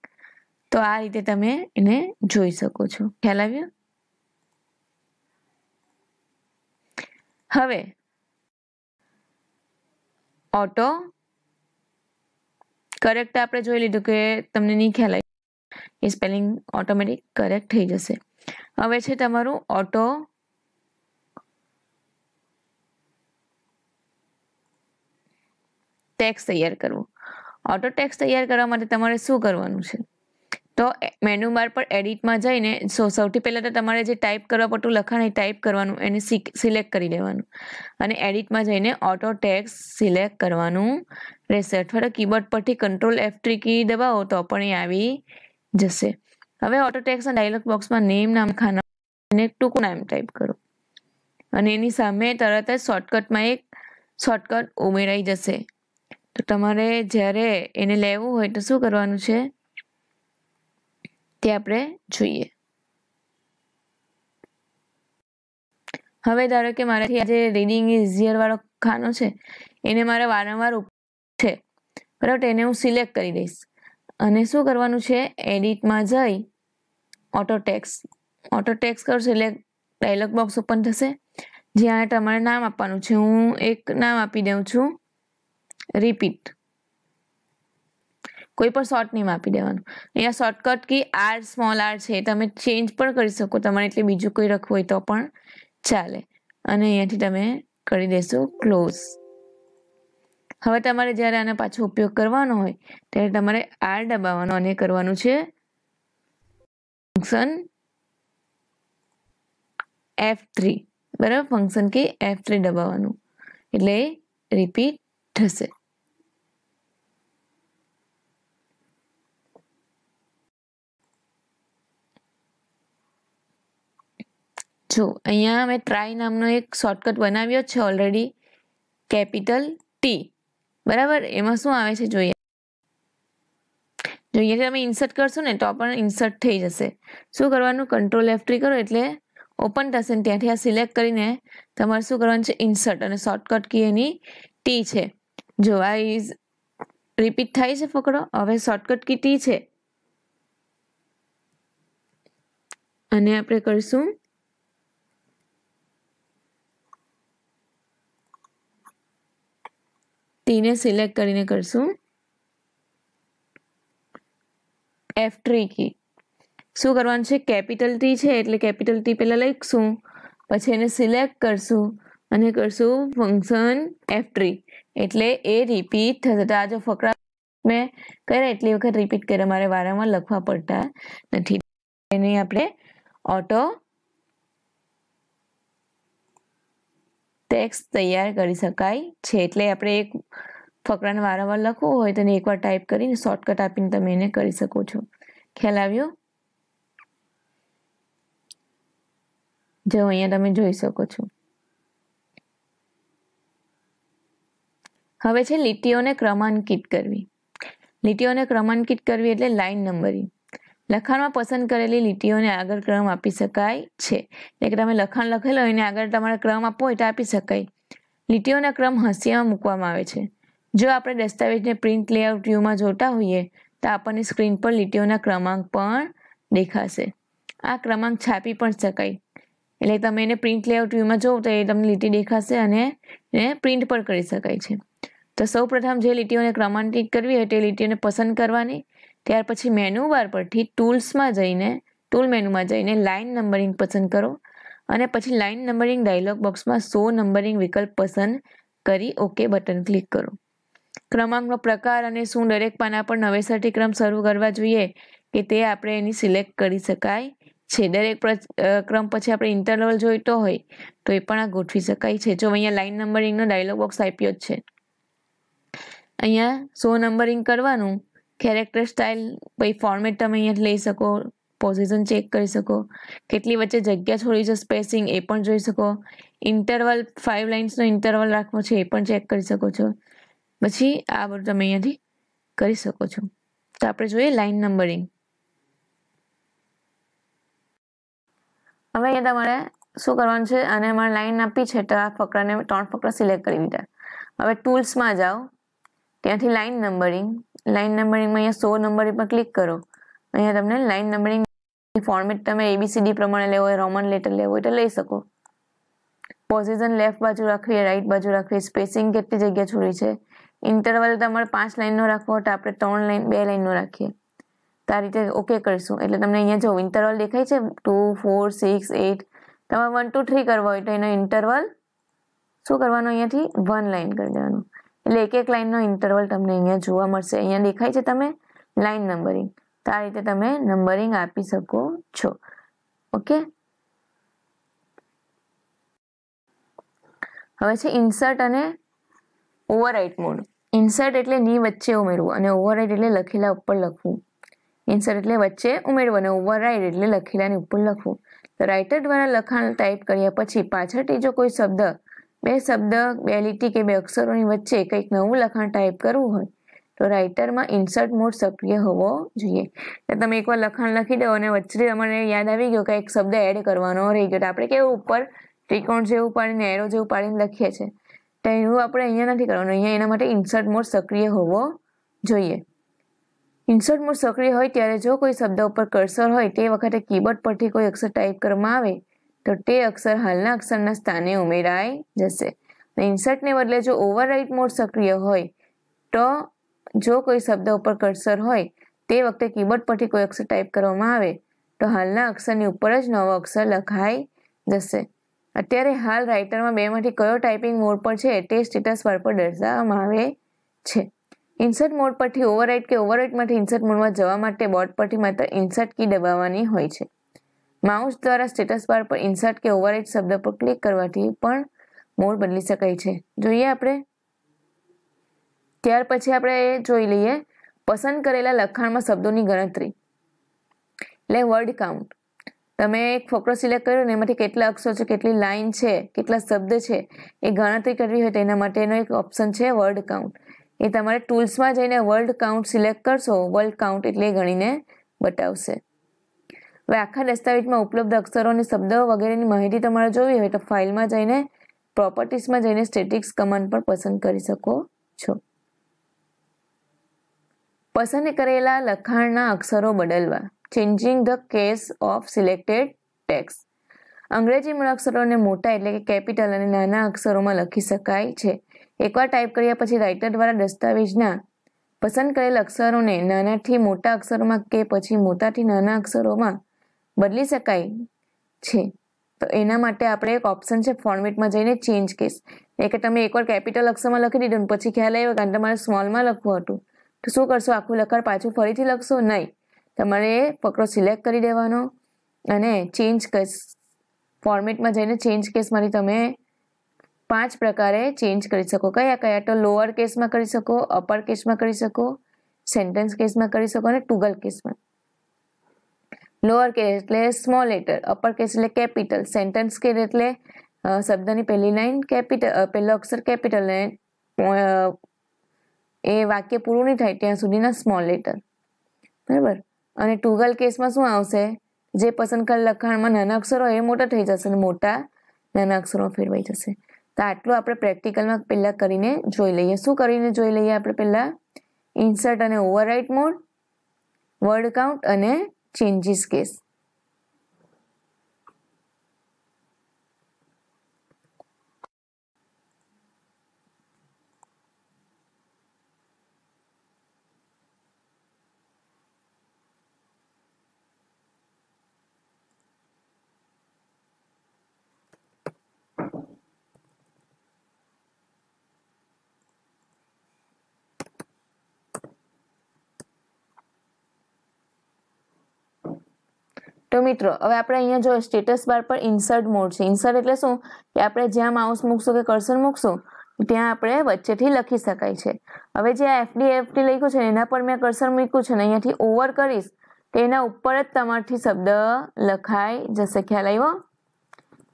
તો આ રીતે તમે એને જોઈ શકો છો ખ્યાલ આવ્યો હવે ઓટો કરેક્ટ આપણે જોઈ લીધું કે તમને નહીં ખ્યાલ આવી એ સ્પેલિંગ ઓટોમેટિક કરેક્ટ થઈ જશે હવે છે તમારું ઓટો ટેક્સ તૈયાર કરવો ઓટો ટેક્સ તૈયાર કરવા માટે તમારે શું કરવાનું છે તો મેન્યુ બાર પર એડિટમાં જઈને સો સૌથી પહેલાં તો તમારે જે ટાઈપ કરવા પડતું લખાણ એ ટાઈપ કરવાનું એને સિલેક્ટ કરી લેવાનું અને એડિટમાં જઈને ઓટો ટેક્સ સિલેક્ટ કરવાનું રહેશે અથવા કીબોર્ડ પરથી કંટ્રોલ એફ ટ્રી કી દબાવો તો પણ એ આવી જશે હવે ઓટો ટેક્સના ડાયલોગ બોક્સમાં નેમ નામ ખાના અને ટૂંકું નામ ટાઈપ કરો અને એની સામે તરત જ શોર્ટકટમાં એક શોર્ટકટ ઉમેરાઈ જશે તો તમારે જ્યારે એને લેવું હોય તો શું કરવાનું છે તે આપણે જોઈએ હવે ધારો કે મારાથી આજે રીડિંગ ઇઝ વાળો ખાનો છે એને મારે વારંવાર છે બરાબર એને હું સિલેક્ટ કરી દઈશ અને શું કરવાનું છે એડિટમાં જઈ ઓટો ટેક્સ ઓટો ટેક્સ કરશો એટલે ડાયલોગ બોક્સ ઓપન થશે જ્યાં તમારે નામ આપવાનું છે હું એક નામ આપી દઉં છું રિપીટ કોઈ પણ શોર્ટ નેમ આપી દેવાનું અહીંયા શોર્ટકટ કે આર સ્મોલ આર છે તમે ચેન્જ પણ કરી શકો તમારે એટલે બીજું કોઈ રાખવું હોય તો પણ ચાલે અને અહીંયાથી તમે કરી દેશો ક્લોઝ હવે તમારે જ્યારે આનો પાછો ઉપયોગ કરવાનો હોય ત્યારે તમારે આર દબાવવાનો અને કરવાનું છે ફંક્શન એફ થ્રી બરાબર ફંક્શન કે એફ થ્રી દબાવવાનું એટલે રિપીટ થશે જો અહીંયા મેં ટ્રાય નામનો એક શોર્ટકટ બનાવ્યો છે ઓલરેડી કેપિટલ ટી બરાબર એમાં શું આવે છે જોઈએ જોઈએ તમે ઇન્સર્ટ કરશો ને તો પણ ઇન્સર્ટ થઈ જશે શું કરવાનું કંટ્રોલ એફ કરો એટલે ઓપન થશે ને ત્યાંથી આ સિલેક્ટ કરીને તમારે શું કરવાનું છે ઇન્સર્ટ અને શોર્ટકટ કી એની ટી છે જો આ ઇઝ રિપીટ થાય છે પકડો હવે શોર્ટકટ કી ટી છે અને આપણે કરીશું તેને સિલેક્ટ કરીને કરશું એફ ટ્રી કી શું કરવાનું છે કેપિટલ ટી છે એટલે કેપિટલ ટી પહેલાં લખશું પછી એને સિલેક્ટ કરશું અને કરશું ફંક્શન એફ ટ્રી એટલે એ રિપીટ થશે તો આ જો ફકરા મેં કર્યા એટલી વખત રિપીટ કર્યા મારે વારંવાર લખવા પડતા નથી એને આપણે ઓટો ટેક્સ્ટ તૈયાર કરી શકાય છે એટલે આપણે એક ફકરાને વારંવાર લખવું હોય તો એકવાર ટાઈપ કરીને શોર્ટકટ આપીને તમે એને કરી શકો છો ખ્યાલ આવ્યો જો અહીંયા તમે જોઈ શકો છો હવે છે લીટીઓને ક્રમાંકિત કરવી લીટીઓને ક્રમાંકિત કરવી એટલે લાઇન નંબરિંગ લખાણમાં પસંદ કરેલી લીટીઓને આગળ ક્રમ આપી શકાય છે એટલે કે તમે લખાણ લખેલો હોય એને આગળ તમારે ક્રમ આપવો હોય આપી શકાય લીટીઓના ક્રમ હાંસિયામાં મૂકવામાં આવે છે જો આપણે દસ્તાવેજને પ્રિન્ટ લેઆઉટ વ્યૂમાં જોતા હોઈએ તો આપણને સ્ક્રીન પર લીટીઓના ક્રમાંક પણ દેખાશે આ ક્રમાંક છાપી પણ શકાય એટલે તમે એને પ્રિન્ટ લેઆઉટ વ્યૂમાં જોવો તો એ તમને લીટી દેખાશે અને એને પ્રિન્ટ પણ કરી શકાય છે તો સૌપ્રથમ જે લીટીઓને ક્રમાંકિત કરવી હોય તે લીટીઓને પસંદ કરવાની ત્યાર પછી મેનુ બાર પરથી ટૂલ્સમાં જઈને ટૂલ મેનુમાં જઈને લાઇન નંબરિંગ પસંદ કરો અને પછી લાઇન નંબરિંગ ડાયલોગ બોક્સમાં સો નંબરિંગ વિકલ્પ પસંદ કરી ઓકે બટન ક્લિક કરો ક્રમાંકનો પ્રકાર અને શું દરેક પાના પર નવેસરથી ક્રમ શરૂ કરવા જોઈએ કે તે આપણે એની સિલેક્ટ કરી શકાય છે દરેક ક્રમ પછી આપણે ઇન્ટરવલ જોઈતો હોય તો એ પણ આ ગોઠવી શકાય છે જો અહીંયા લાઇન નંબરિંગનો ડાયલોગ બોક્સ આપ્યો જ છે અહીંયા સો નંબરિંગ કરવાનું કેરેક્ટર સ્ટાઇલ પછી ફોર્મેટ તમે અહીંયા લઈ શકો પોઝિશન ચેક કરી શકો કેટલી વચ્ચે જગ્યા છોડી છે સ્પેસિંગ એ પણ જોઈ શકો ઇન્ટરવલ ફાઇવ લાઇન્સનો ઇન્ટરવલ રાખવો છે એ પણ ચેક કરી શકો છો પછી આ બધું તમે અહીંયાથી કરી શકો છો તો આપણે જોઈએ લાઇન નંબરિંગ હવે અહીંયા તમારે શું કરવાનું છે અને અમારે લાઇન આપી છે તો આ ફકરાને ત્રણ ફકરા સિલેક્ટ કરી દીધા હવે ટૂલ્સમાં જાઓ ત્યાંથી લાઇન નંબરિંગ લાઇન નંબરિંગમાં અહીંયા સો નંબર પર ક્લિક કરો અહીંયા તમને લાઇન નંબરિંગ ફોર્મેટ તમે એબીસીડી પ્રમાણે લેવો હોય રોમન લેટર લેવો હોય તો લઈ શકો પોઝિશન લેફ્ટ બાજુ રાખવી રાઈટ બાજુ રાખવી સ્પેસિંગ કેટલી જગ્યા છોડી છે ઇન્ટરવલ તમારે પાંચ લાઇનનો રાખવો તો આપણે ત્રણ લાઇન બે લાઇનનો રાખીએ તો રીતે ઓકે કરીશું એટલે તમને અહીંયા જો ઇન્ટરવલ દેખાય છે ટુ ફોર સિક્સ એટ તમારે વન ટુ થ્રી કરવો હોય તો એનો ઇન્ટરવલ શું કરવાનું અહીંયાથી વન લાઈન કરી દેવાનું એટલે એક એક લાઇનનો ઇન્ટરવલ તમને અહીંયા જોવા મળશે અહીંયા દેખાય છે તમે લાઇન નંબરિંગ તો આ રીતે તમે નંબરિંગ આપી શકો છો ઓકે હવે છે ઇન્સર્ટ અને ઓવરરાઇટ મોડ ઇન્સર્ટ એટલે ની વચ્ચે ઉમેરવું અને ઓવરરાઇટ એટલે લખેલા ઉપર લખવું ઇન્સર્ટ એટલે વચ્ચે ઉમેરવું અને ઓવરરાઇટ એટલે લખેલાની ઉપર લખવું તો રાઇટર દ્વારા લખાણ ટાઈપ કર્યા પછી પાછળથી જો કોઈ શબ્દ બે શબ્દ બે લીટી કે બે અક્ષરોની વચ્ચે કંઈક નવું લખાણ ટાઈપ કરવું હોય તો રાઇટરમાં ઇન્સર્ટ મોડ સક્રિય હોવો જોઈએ એટલે તમે એકવાર લખાણ લખી દો અને વચ્ચે તમને યાદ આવી ગયો કે એક શબ્દ એડ કરવાનો રહી ગયો આપણે કેવું ઉપર ત્રિકોણ જેવું પાડીને એરો જેવું પાડીને લખીએ છીએ તો એવું આપણે અહીંયા નથી કરવાનું અહીંયા એના માટે ઇન્સર્ટ મોડ સક્રિય હોવો જોઈએ ઇન્સર્ટ મોડ સક્રિય હોય ત્યારે જો કોઈ શબ્દ ઉપર કર્સર હોય તે વખતે કીબોર્ડ પરથી કોઈ અક્ષર ટાઈપ કરવામાં આવે તો તે અક્ષર હાલના અક્ષરના સ્થાને ઉમેરાઈ જશે ઇન્સર્ટને બદલે જો ઓવરરાઇટ મોડ સક્રિય હોય તો જો કોઈ શબ્દ ઉપર કર્સર હોય તે વખતે કીબોર્ડ પરથી કોઈ અક્ષર ટાઈપ કરવામાં આવે તો હાલના અક્ષરની ઉપર જ નવો અક્ષર લખાઈ જશે અત્યારે હાલ રાઇટરમાં બેમાંથી કયો ટાઈપિંગ મોડ પર છે તે સ્ટેટસ બાર પર દર્શાવવામાં આવે છે ઇન્સર્ટ મોડ પરથી ઓવરરાઇટ કે ઓવરરાઇટમાંથી ઇન્સર્ટ મોડમાં જવા માટે બોર્ડ પરથી માત્ર ઇન્સર્ટ કી દબાવવાની હોય છે માઉસ દ્વારા સ્ટેટસ બાર પર ઇન્સર્ટ કે ઓવરરાઇટ શબ્દ પર ક્લિક કરવાથી પણ મોડ બદલી શકાય છે જોઈએ આપણે ત્યાર પછી આપણે એ જોઈ લઈએ પસંદ કરેલા લખાણમાં શબ્દોની ગણતરી એટલે વર્ડ કાઉન્ટ તમે એક ફોકરો સિલેક્ટ કર્યો ને એમાંથી કેટલા અક્ષરો છે કેટલી લાઇન છે કેટલા શબ્દ છે એ ગણતરી કરવી હોય તો એના માટેનો એક ઓપ્શન છે વર્ડ કાઉન્ટ એ તમારે ટૂલ્સમાં જઈને વર્લ્ડ કાઉન્ટ સિલેક્ટ કરશો વર્ડ કાઉન્ટ એટલે ગણીને બતાવશે હવે આખા દસ્તાવેજમાં ઉપલબ્ધ અક્ષરો અને શબ્દો વગેરેની માહિતી તમારે જોવી હોય તો ફાઇલમાં જઈને પ્રોપર્ટીસમાં જઈને સ્ટેટિક્સ કમાન્ડ પણ પસંદ કરી શકો છો પસંદ કરેલા લખાણના અક્ષરો બદલવા changing the case of selected text અંગ્રેજી મૂળાક્ષરોને મોટા એટલે કે કેપિટલ અને નાના અક્ષરોમાં લખી શકાય છે એકવાર ટાઈપ કર્યા પછી રાઇટર દ્વારા દસ્તાવેજના પસંદ કરેલ અક્ષરોને નાનાથી મોટા અક્ષરોમાં કે પછી મોટાથી નાના અક્ષરોમાં બદલી શકાય છે તો એના માટે આપણે એક ઓપ્શન છે ફોર્મેટમાં જઈને ચેન્જ કેસ એ કે તમે એકવાર કેપિટલ અક્ષરમાં લખી દીધો દીધું પછી ખ્યાલ આવ્યો કારણ તમારે સ્મોલમાં લખવું હતું તો શું કરશો આખું લખાણ પાછું ફરીથી લખશો નહીં તમારે એ ફકરો સિલેક્ટ કરી દેવાનો અને ચેન્જ કેસ ફોર્મેટમાં જઈને ચેન્જ કેસમાંથી તમે પાંચ પ્રકારે ચેન્જ કરી શકો કયા કયા તો લોઅર કેસમાં કરી શકો અપર કેસમાં કરી શકો સેન્ટેન્સ કેસમાં કરી શકો અને ટુગલ કેસમાં લોઅર કેસ એટલે સ્મોલ લેટર અપર કેસ એટલે કેપિટલ સેન્ટેન્સ કેર એટલે શબ્દની પહેલી લાઈન કેપિટલ પહેલો અક્ષર કેપિટલ ને એ વાક્ય પૂરું નહીં થાય ત્યાં સુધીના સ્મોલ લેટર બરાબર અને ટુગલ કેસમાં શું આવશે જે પસંદ કરેલ લખાણમાં નાના અક્ષરો એ મોટા થઈ જશે અને મોટા નાના અક્ષરો ફેરવાઈ જશે તો આટલું આપણે પ્રેક્ટિકલમાં પહેલાં કરીને જોઈ લઈએ શું કરીને જોઈ લઈએ આપણે પહેલાં ઇન્સર્ટ અને ઓવરરાઇટ મોડ વર્ડ કાઉન્ટ અને changes case તો મિત્રો હવે આપણે અહીંયા જો સ્ટેટસ બાર પર ઇન્સર્ટ મોડ છે ઇન્સર્ટ એટલે શું કે આપણે જ્યાં માઉસ મૂકશું કે કર્સર મૂકશું ત્યાં આપણે વચ્ચેથી લખી શકાય છે હવે જે આ એફડી એફટી લખ્યું છે એના પર મેં કર્સર મૂક્યું છે ને અહીંયાથી ઓવર કરીશ તો એના ઉપર જ તમારથી શબ્દ લખાઈ જશે ખ્યાલ આવ્યો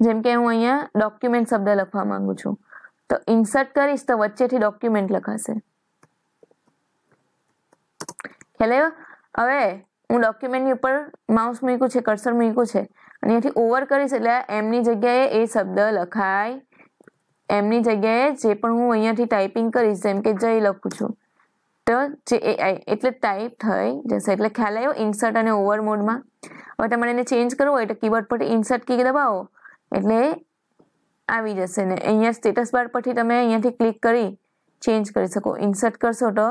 જેમ કે હું અહીંયા ડોક્યુમેન્ટ શબ્દ લખવા માંગુ છું તો ઇન્સર્ટ કરીશ તો વચ્ચેથી ડોક્યુમેન્ટ લખાશે ખ્યાલ આવ્યો હવે હું ડોક્યુમેન્ટની ઉપર માઉસ મૂક્યું છે કર્સર મૂક્યું છે અને અહીંયાથી ઓવર કરીશ એટલે એમની જગ્યાએ એ શબ્દ લખાય એમની જગ્યાએ જે પણ હું અહીંયાથી ટાઈપિંગ કરીશ જેમ કે જઈ લખું છું તો જે એ એટલે ટાઈપ થઈ જશે એટલે ખ્યાલ આવ્યો ઇન્સર્ટ અને ઓવર મોડમાં હવે તમારે એને ચેન્જ કરવો હોય તો કીબોર્ડ પર ઇન્સર્ટ કી દબાવો એટલે આવી જશે ને અહીંયા સ્ટેટસ બાર પરથી તમે અહીંયાથી ક્લિક કરી ચેન્જ કરી શકો ઇન્સર્ટ કરશો તો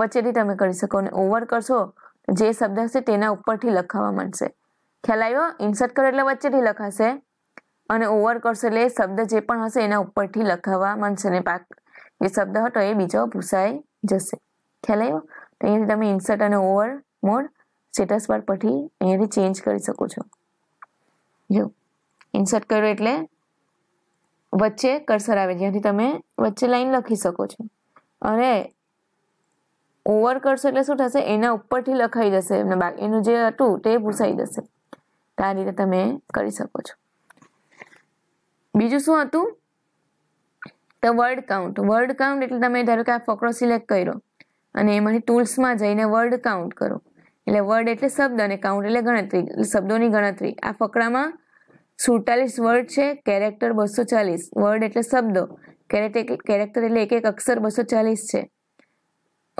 વચ્ચેથી તમે કરી શકો ને ઓવર કરશો જે શબ્દ હશે તેના ઉપરથી લખાવા માંડશે ખ્યાલ આવ્યો ઇન્સર્ટ કરો એટલે વચ્ચેથી લખાશે અને ઓવર કરશો એટલે શબ્દ જે પણ હશે એના ઉપરથી લખાવા માંડશે ને પાક જે શબ્દ હતો એ બીજો ભૂસાઈ જશે ખ્યાલ આવ્યો તો અહીંયાથી તમે ઇન્સર્ટ અને ઓવર મોડ સ્ટેટસ બાર પરથી અહીંયાથી ચેન્જ કરી શકો છો જો ઇન્સર્ટ કર્યો એટલે વચ્ચે કરસર આવે જ્યાંથી તમે વચ્ચે લાઈન લખી શકો છો અને ઓવર કરશો એટલે શું થશે એના ઉપરથી લખાઈ જશે એમને બાકી એનું જે હતું તે પૂછાઈ જશે તો આ રીતે તમે કરી શકો છો બીજું શું હતું તો વર્ડ કાઉન્ટ વર્ડ કાઉન્ટ એટલે તમે ધારો કે આ ફકરો સિલેક્ટ કર્યો અને એમાંથી ટૂલ્સમાં જઈને વર્ડ કાઉન્ટ કરો એટલે વર્ડ એટલે શબ્દ અને કાઉન્ટ એટલે ગણતરી એટલે શબ્દોની ગણતરી આ ફકરામાં સુડતાલીસ વર્ડ છે કેરેક્ટર બસો ચાલીસ વર્ડ એટલે શબ્દો કેરેક્ટર કેરેક્ટર એટલે એક એક અક્ષર બસો ચાલીસ છે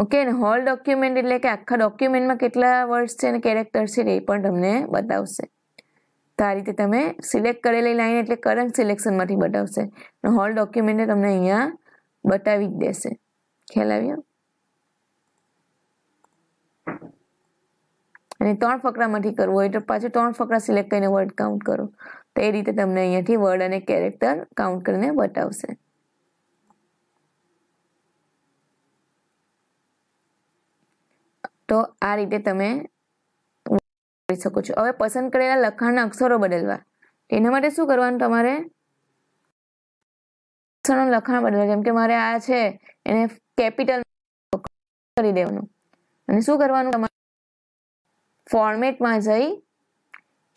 ઓકે ને હોલ ડોક્યુમેન્ટ એટલે કે આખા ડોક્યુમેન્ટમાં કેટલા વર્ડ્સ છે અને કેરેક્ટર છે એ પણ તમને બતાવશે તો આ રીતે તમે સિલેક્ટ કરેલી લાઈન એટલે કરંટ સિલેક્શનમાંથી બતાવશે હોલ ડોક્યુમેન્ટ તમને અહીંયા બતાવી જ દેશે ખ્યાલ આવ્યો અને ત્રણ ફકરામાંથી કરવું હોય તો પાછું ત્રણ ફકરા સિલેક્ટ કરીને વર્ડ કાઉન્ટ કરો તો એ રીતે તમને અહીંયાથી વર્ડ અને કેરેક્ટર કાઉન્ટ કરીને બતાવશે તો આ રીતે તમે કરી શકો છો હવે પસંદ કરેલા લખાણના અક્ષરો બદલવા એના માટે શું કરવાનું તમારે લખાણ બદલવા જેમ કે મારે આ છે એને કેપિટલ કરી દેવાનું અને શું કરવાનું તમારે ફોર્મેટમાં જઈ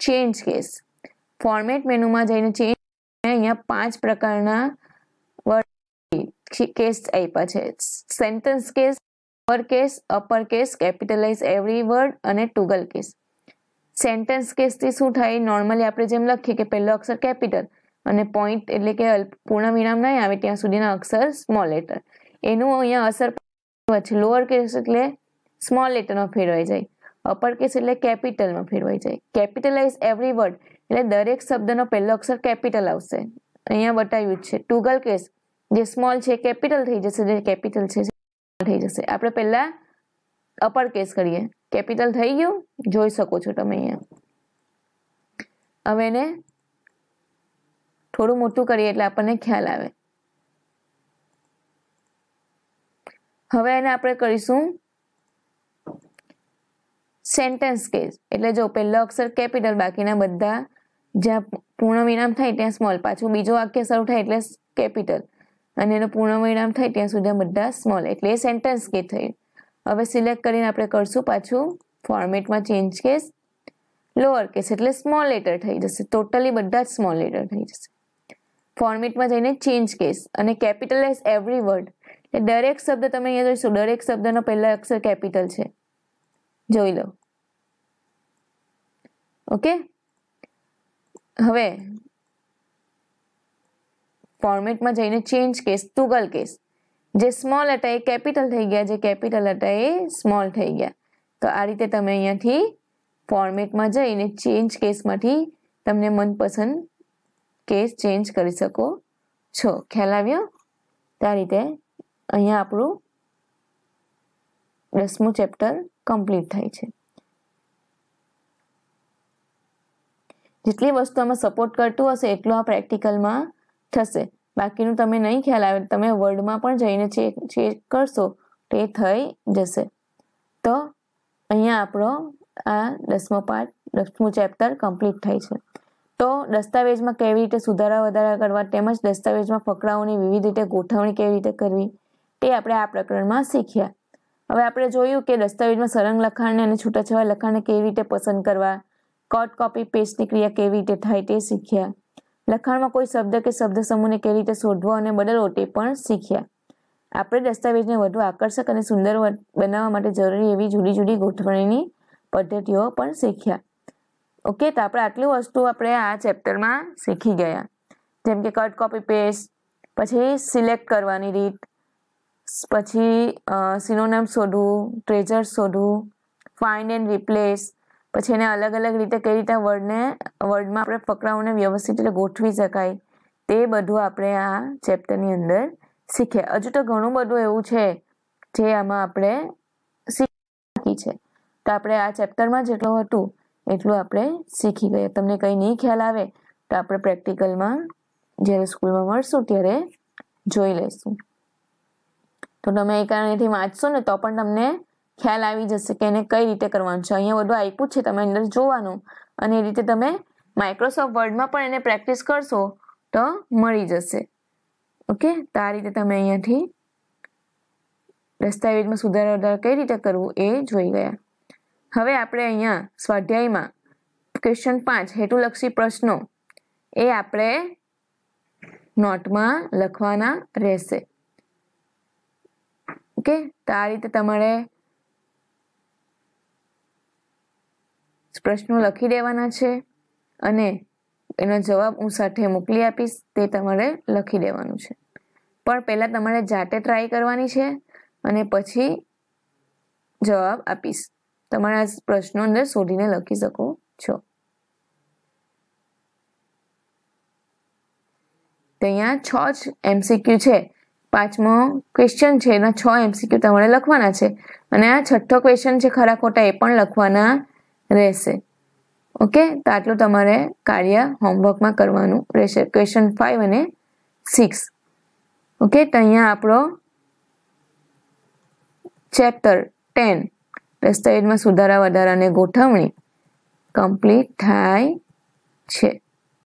ચેન્જ કેસ ફોર્મેટ મેનુમાં જઈને ચેન્જ અહીંયા પાંચ પ્રકારના વર્ડ કેસ આપ્યા છે sentence case lower case upper case capitalize every word અને ટુગલ કેસ સેન્ટેન્સ કેસથી શું થાય નોર્મલી આપણે જેમ લખીએ કે પહેલો અક્ષર કેપિટલ અને પોઈન્ટ એટલે કે પૂર્ણ વિરામ નહીં આવે ત્યાં સુધીના અક્ષર સ્મોલ લેટર એનું અહીંયા અસર પછી લોઅર કેસ એટલે સ્મોલ લેટરમાં ફેરવાઈ જાય અપર કેસ એટલે કેપિટલમાં ફેરવાઈ જાય કેપિટલાઇઝ એવરી વર્ડ એટલે દરેક શબ્દનો પહેલો અક્ષર કેપિટલ આવશે અહીંયા બતાવ્યું છે ટુગલ કેસ જે સ્મોલ છે કેપિટલ થઈ જશે જે કેપિટલ છે થઈ જશે આપણે પહેલાં અપર કેસ કરીએ કેપિટલ થઈ ગયું જોઈ શકો છો તમે અહીંયા હવે એને થોડું મોટું કરીએ એટલે આપણને ખ્યાલ આવે હવે એને આપણે કરીશું સેન્ટેન્સ કેસ એટલે જો પહેલો અક્ષર કેપિટલ બાકીના બધા જ્યાં પૂર્ણ વિરામ થાય ત્યાં સ્મોલ પાછું બીજો વાક્ય શરૂ થાય એટલે કેપિટલ અને એનો પૂર્ણ વિરામ થાય ત્યાં સુધી બધા સ્મોલ એટલે એ સેન્ટેન્સ કે થયું હવે સિલેક્ટ કરીને આપણે કરશું પાછું ફોર્મેટમાં ચેન્જ કેસ લોઅર કેસ એટલે સ્મોલ લેટર થઈ જશે ટોટલી બધા જ સ્મોલ લેટર થઈ જશે ફોર્મેટમાં જઈને ચેન્જ કેસ અને કેપિટલાઇઝ એવરી વર્ડ એટલે દરેક શબ્દ તમે અહીંયા જોઈશો દરેક શબ્દનો પહેલો અક્ષર કેપિટલ છે જોઈ લો ઓકે હવે ફોર્મેટમાં જઈને ચેન્જ કેસ ટુગલ કેસ જે સ્મોલ હતા એ કેપિટલ થઈ ગયા જે કેપિટલ હતા એ સ્મોલ થઈ ગયા તો આ રીતે તમે અહીંયાથી ફોર્મેટમાં જઈને ચેન્જ કેસમાંથી તમને મનપસંદ કેસ ચેન્જ કરી શકો છો ખ્યાલ આવ્યો આ રીતે અહીંયા આપણું દસમું ચેપ્ટર કમ્પ્લીટ થાય છે જેટલી વસ્તુ આમાં સપોર્ટ કરતું હશે એટલું આ પ્રેક્ટિકલમાં થશે બાકીનું તમે નહીં ખ્યાલ આવે તમે વર્ડમાં પણ જઈને ચેક ચેક કરશો તો એ થઈ જશે તો અહીંયા આપણો આ દસમો પાર્ટ દસમું ચેપ્ટર કમ્પ્લીટ થાય છે તો દસ્તાવેજમાં કેવી રીતે સુધારા વધારા કરવા તેમજ દસ્તાવેજમાં ફકરાઓની વિવિધ રીતે ગોઠવણી કેવી રીતે કરવી તે આપણે આ પ્રકરણમાં શીખ્યા હવે આપણે જોયું કે દસ્તાવેજમાં સરંગ લખાણને અને છૂટાછવાયા લખાણને કેવી રીતે પસંદ કરવા કટ કોપી પેસ્ટની ક્રિયા કેવી રીતે થાય તે શીખ્યા લખાણમાં કોઈ શબ્દ કે શબ્દ સમૂહને કેવી રીતે શોધવો અને બદલવો તે પણ શીખ્યા આપણે દસ્તાવેજને વધુ આકર્ષક અને સુંદર બનાવવા માટે જરૂરી એવી જુદી જુદી ગોઠવણીની પદ્ધતિઓ પણ શીખ્યા ઓકે તો આપણે આટલી વસ્તુ આપણે આ ચેપ્ટરમાં શીખી ગયા જેમ કે કટ કોપી પેસ્ટ પછી સિલેક્ટ કરવાની રીત પછી સિનોનેમ શોધવું ટ્રેઝર શોધવું ફાઇન્ડ એન્ડ રિપ્લેસ પછી એને અલગ અલગ રીતે કઈ રીતે વર્ડને વર્ડમાં આપણે ફકરાઓને વ્યવસ્થિત રીતે ગોઠવી શકાય તે બધું આપણે આ ચેપ્ટરની અંદર શીખ્યા હજુ તો ઘણું બધું એવું છે જે આમાં આપણે શીખી છે તો આપણે આ ચેપ્ટરમાં જેટલું હતું એટલું આપણે શીખી ગયા તમને કંઈ નહીં ખ્યાલ આવે તો આપણે પ્રેક્ટિકલમાં જ્યારે સ્કૂલમાં મળશું ત્યારે જોઈ લઈશું તો તમે એ કારણેથી વાંચશો ને તો પણ તમને ખ્યાલ આવી જશે કે એને કઈ રીતે કરવાનું છે અહીંયા બધું આપ્યું છે તમે અંદર જોવાનું અને એ રીતે તમે માઇક્રોસોફ્ટ વર્ડમાં પણ એને પ્રેક્ટિસ કરશો તો મળી જશે ઓકે તો આ રીતે તમે અહીંયાથી દસ્તાવેજમાં સુધારો વધારો કઈ રીતે કરવું એ જોઈ ગયા હવે આપણે અહીંયા સ્વાધ્યાયમાં ક્વેશ્ચન પાંચ હેતુલક્ષી પ્રશ્નો એ આપણે નોટમાં લખવાના રહેશે ઓકે તો આ રીતે તમારે પ્રશ્નો લખી દેવાના છે અને એનો જવાબ હું સાથે મોકલી આપીશ તે તમારે લખી દેવાનું છે પણ પહેલાં તમારે જાતે ટ્રાય કરવાની છે અને પછી જવાબ આપીશ તમારા પ્રશ્નો અંદર શોધીને લખી શકો છો અહીંયા છ જ એમસીક્યુ છે પાંચમો ક્વેશ્ચન છે એના છ એમસીક્યુ તમારે લખવાના છે અને આ છઠ્ઠો ક્વેશ્ચન છે ખરા ખોટા એ પણ લખવાના રહેશે ઓકે તો આટલું તમારે કાર્ય હોમવર્કમાં કરવાનું રહેશે ક્વેશ્ચન ફાઇવ અને સિક્સ ઓકે તો અહીંયા આપણો ચેપ્ટર ટેન દસ્તાવેજમાં સુધારા વધારાને ગોઠવણી કમ્પ્લીટ થાય છે